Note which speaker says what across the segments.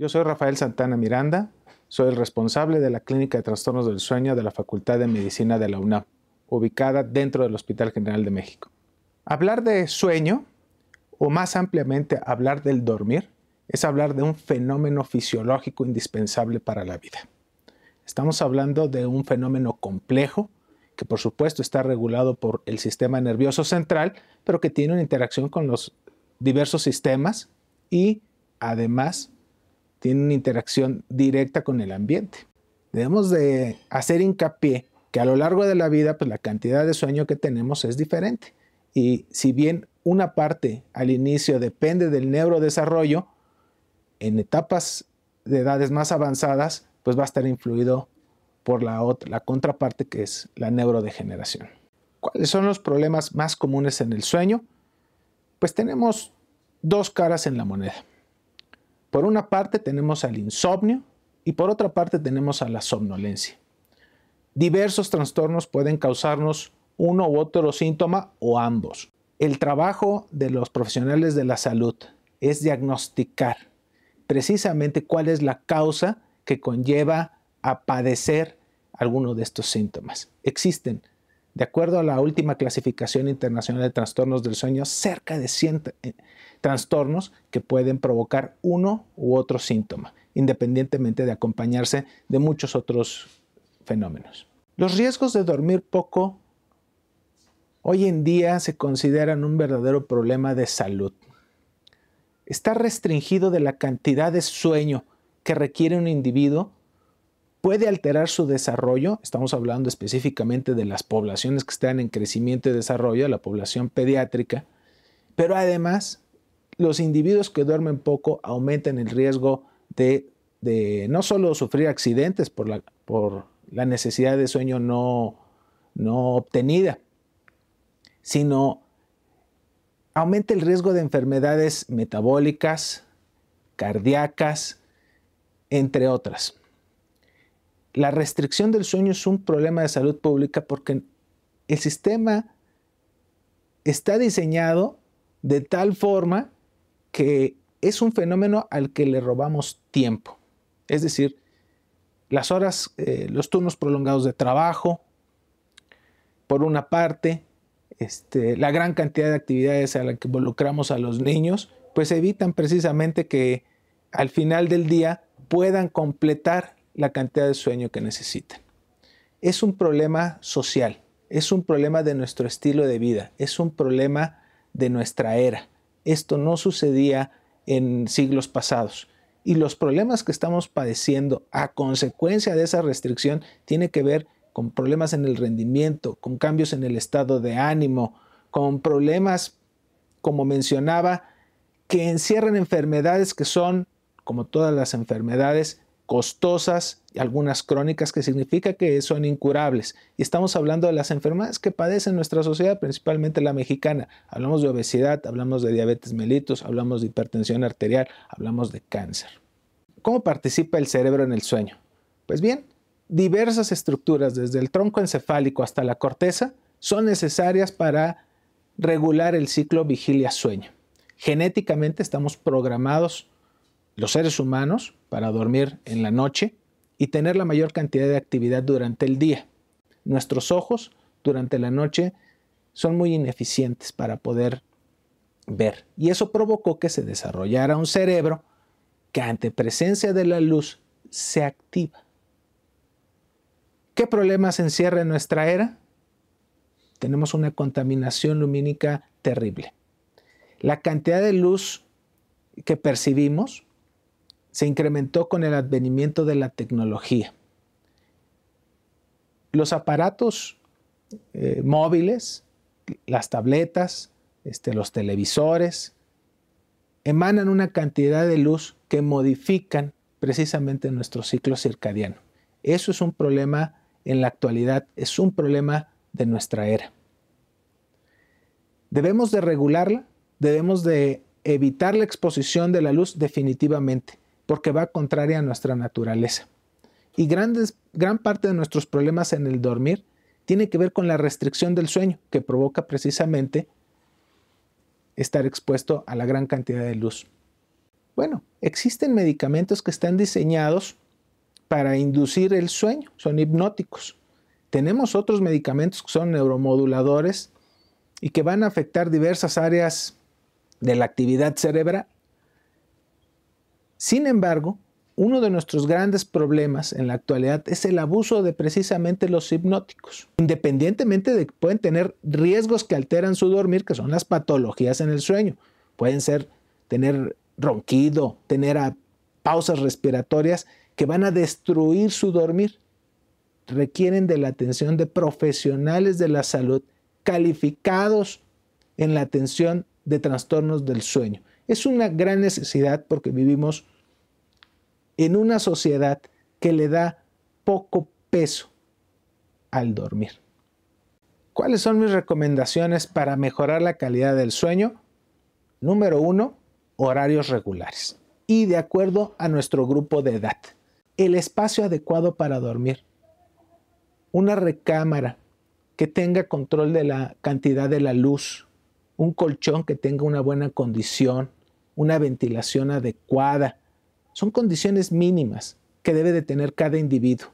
Speaker 1: Yo soy Rafael Santana Miranda, soy el responsable de la Clínica de Trastornos del Sueño de la Facultad de Medicina de la UNAM, ubicada dentro del Hospital General de México. Hablar de sueño, o más ampliamente hablar del dormir, es hablar de un fenómeno fisiológico indispensable para la vida. Estamos hablando de un fenómeno complejo que por supuesto está regulado por el sistema nervioso central, pero que tiene una interacción con los diversos sistemas y además tiene una interacción directa con el ambiente. Debemos de hacer hincapié que a lo largo de la vida pues, la cantidad de sueño que tenemos es diferente. Y si bien una parte al inicio depende del neurodesarrollo, en etapas de edades más avanzadas, pues va a estar influido por la, otra, la contraparte que es la neurodegeneración. ¿Cuáles son los problemas más comunes en el sueño? Pues tenemos dos caras en la moneda. Por una parte tenemos al insomnio y por otra parte tenemos a la somnolencia. Diversos trastornos pueden causarnos uno u otro síntoma o ambos. El trabajo de los profesionales de la salud es diagnosticar precisamente cuál es la causa que conlleva a padecer alguno de estos síntomas. Existen de acuerdo a la última clasificación internacional de trastornos del sueño, cerca de 100 eh, trastornos que pueden provocar uno u otro síntoma, independientemente de acompañarse de muchos otros fenómenos. Los riesgos de dormir poco hoy en día se consideran un verdadero problema de salud. Está restringido de la cantidad de sueño que requiere un individuo puede alterar su desarrollo, estamos hablando específicamente de las poblaciones que están en crecimiento y desarrollo, la población pediátrica, pero además los individuos que duermen poco aumentan el riesgo de, no solo sufrir accidentes por la, necesidad de sueño no obtenida, sino aumenta el riesgo de enfermedades metabólicas, cardíacas, entre otras la restricción del sueño es un problema de salud pública porque el sistema está diseñado de tal forma que es un fenómeno al que le robamos tiempo. Es decir, las horas, eh, los turnos prolongados de trabajo, por una parte, este, la gran cantidad de actividades a las que involucramos a los niños, pues evitan precisamente que al final del día puedan completar la cantidad de sueño que necesitan. Es un problema social, es un problema de nuestro estilo de vida, es un problema de nuestra era. Esto no sucedía en siglos pasados. Y los problemas que estamos padeciendo a consecuencia de esa restricción tiene que ver con problemas en el rendimiento, con cambios en el estado de ánimo, con problemas, como mencionaba, que encierran enfermedades que son, como todas las enfermedades, costosas, algunas crónicas, que significa que son incurables. Y estamos hablando de las enfermedades que padecen nuestra sociedad, principalmente la mexicana. Hablamos de obesidad, hablamos de diabetes mellitus, hablamos de hipertensión arterial, hablamos de cáncer. ¿Cómo participa el cerebro en el sueño? Pues bien, diversas estructuras, desde el tronco encefálico hasta la corteza, son necesarias para regular el ciclo vigilia-sueño. Genéticamente estamos programados los seres humanos para dormir en la noche y tener la mayor cantidad de actividad durante el día. Nuestros ojos durante la noche son muy ineficientes para poder ver y eso provocó que se desarrollara un cerebro que ante presencia de la luz se activa. ¿Qué problemas encierra en nuestra era? Tenemos una contaminación lumínica terrible. La cantidad de luz que percibimos se incrementó con el advenimiento de la tecnología. Los aparatos eh, móviles, las tabletas, este, los televisores, emanan una cantidad de luz que modifican precisamente nuestro ciclo circadiano. Eso es un problema en la actualidad, es un problema de nuestra era. Debemos de regularla, debemos de evitar la exposición de la luz definitivamente porque va contraria a nuestra naturaleza. Y gran parte de nuestros problemas en el dormir tiene que ver con la restricción del sueño, que provoca precisamente estar expuesto a la gran cantidad de luz. Bueno, existen medicamentos que están diseñados para inducir el sueño, son hipnóticos. Tenemos otros medicamentos que son neuromoduladores y que van a afectar diversas áreas de la actividad cerebral sin embargo, uno de nuestros grandes problemas en la actualidad es el abuso de precisamente los hipnóticos. Independientemente de que pueden tener riesgos que alteran su dormir, que son las patologías en el sueño. Pueden ser tener ronquido, tener pausas respiratorias que van a destruir su dormir. Requieren de la atención de profesionales de la salud calificados en la atención de trastornos del sueño. Es una gran necesidad porque vivimos en una sociedad que le da poco peso al dormir. ¿Cuáles son mis recomendaciones para mejorar la calidad del sueño? Número uno, horarios regulares y de acuerdo a nuestro grupo de edad. El espacio adecuado para dormir. Una recámara que tenga control de la cantidad de la luz. Un colchón que tenga una buena condición una ventilación adecuada. Son condiciones mínimas que debe de tener cada individuo.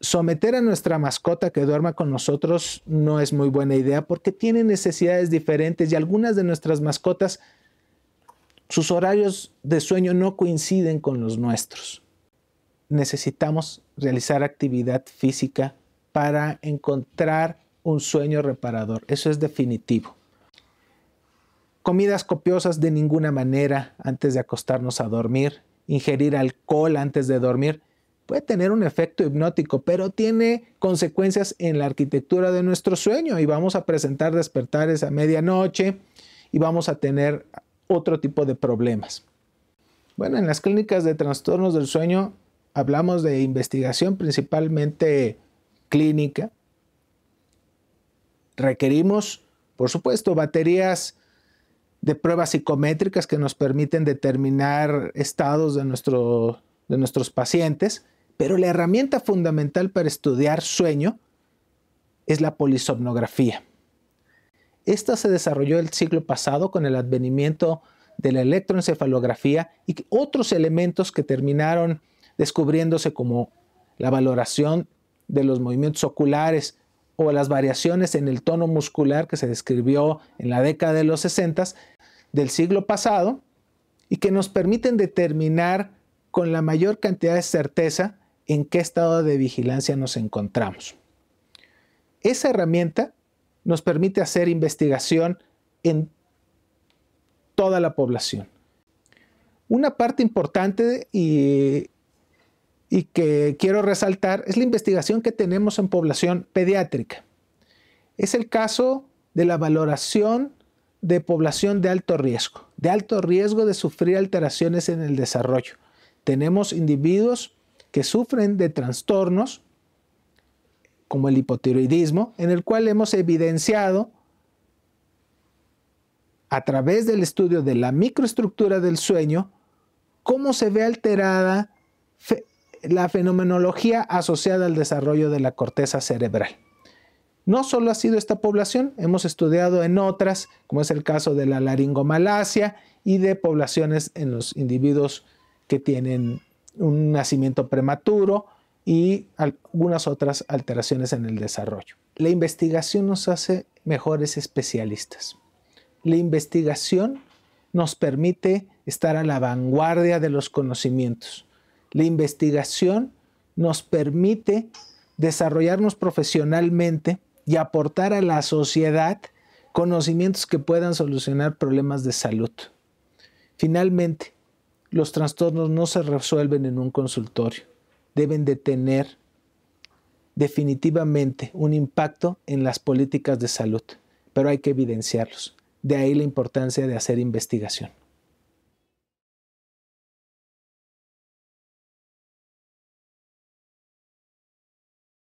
Speaker 1: Someter a nuestra mascota que duerma con nosotros no es muy buena idea porque tiene necesidades diferentes y algunas de nuestras mascotas, sus horarios de sueño no coinciden con los nuestros. Necesitamos realizar actividad física para encontrar un sueño reparador. Eso es definitivo comidas copiosas de ninguna manera antes de acostarnos a dormir, ingerir alcohol antes de dormir, puede tener un efecto hipnótico, pero tiene consecuencias en la arquitectura de nuestro sueño y vamos a presentar despertares a medianoche y vamos a tener otro tipo de problemas. Bueno, en las clínicas de trastornos del sueño hablamos de investigación principalmente clínica. Requerimos, por supuesto, baterías de pruebas psicométricas que nos permiten determinar estados de, nuestro, de nuestros pacientes, pero la herramienta fundamental para estudiar sueño es la polisomnografía. Esta se desarrolló el siglo pasado con el advenimiento de la electroencefalografía y otros elementos que terminaron descubriéndose como la valoración de los movimientos oculares o las variaciones en el tono muscular que se describió en la década de los 60 del siglo pasado y que nos permiten determinar con la mayor cantidad de certeza en qué estado de vigilancia nos encontramos. Esa herramienta nos permite hacer investigación en toda la población. Una parte importante y, y, que quiero resaltar es la investigación que tenemos en población pediátrica. Es el caso de la valoración de población de alto riesgo, de alto riesgo de sufrir alteraciones en el desarrollo. Tenemos individuos que sufren de trastornos como el hipotiroidismo, en el cual hemos evidenciado a través del estudio de la microestructura del sueño cómo se ve alterada la fenomenología asociada al desarrollo de la corteza cerebral. No solo ha sido esta población, hemos estudiado en otras, como es el caso de la laringomalacia y de poblaciones en los individuos que tienen un nacimiento prematuro y algunas otras alteraciones en el desarrollo. La investigación nos hace mejores especialistas. La investigación nos permite estar a la vanguardia de los conocimientos. La investigación nos permite desarrollarnos profesionalmente y aportar a la sociedad conocimientos que puedan solucionar problemas de salud. Finalmente, los trastornos no se resuelven en un consultorio, deben de tener definitivamente un impacto en las políticas de salud, pero hay que evidenciarlos. De ahí la importancia de hacer investigación.